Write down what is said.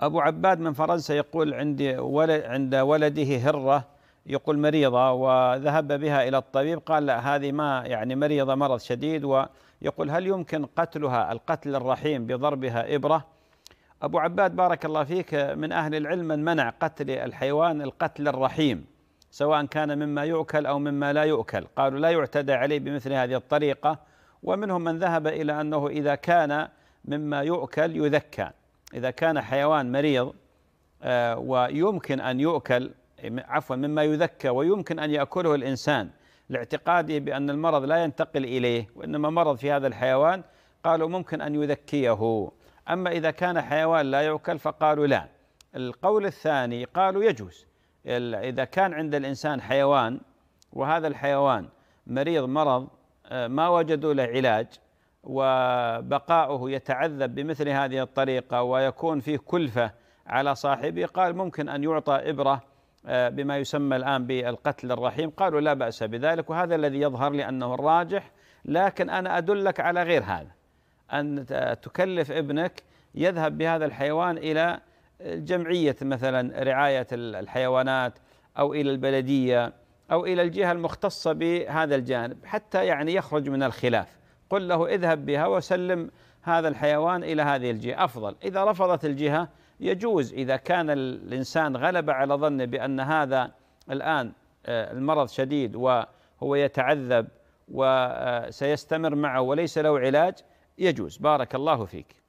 أبو عباد من فرنسا يقول عندي ولد عند ولده هرة يقول مريضة وذهب بها إلى الطبيب قال لا هذه ما يعني مريضة مرض شديد ويقول هل يمكن قتلها القتل الرحيم بضربها إبرة أبو عباد بارك الله فيك من أهل العلم من منع قتل الحيوان القتل الرحيم سواء كان مما يؤكل أو مما لا يؤكل قالوا لا يعتدى عليه بمثل هذه الطريقة ومنهم من ذهب إلى أنه إذا كان مما يؤكل يذكى إذا كان حيوان مريض آه، ويمكن أن يؤكل عفوا مما يذكى ويمكن أن يأكله الإنسان لاعتقاده بأن المرض لا ينتقل إليه وإنما مرض في هذا الحيوان قالوا ممكن أن يذكيه أما إذا كان حيوان لا يؤكل فقالوا لا القول الثاني قالوا يجوز إذا كان عند الإنسان حيوان وهذا الحيوان مريض مرض آه، ما وجدوا له علاج وبقاؤه يتعذب بمثل هذه الطريقة ويكون فيه كلفة على صاحبه قال ممكن أن يعطى إبرة آه، بما يسمى الآن بالقتل الرحيم قالوا لا بأس بذلك وهذا الذي يظهر لي أنه الراجح لكن أنا أدلك على غير هذا أن تكلف ابنك يذهب بهذا الحيوان إلى جمعية مثلا رعاية الحيوانات أو إلى البلدية أو إلى الجهة المختصة بهذا الجانب حتى يعني يخرج من الخلاف قل له اذهب بها وسلم هذا الحيوان الى هذه الجهه افضل اذا رفضت الجهه يجوز اذا كان الانسان غلب على ظنه بان هذا الان آه، المرض شديد وهو يتعذب وسيستمر معه وليس له علاج يجوز بارك الله فيك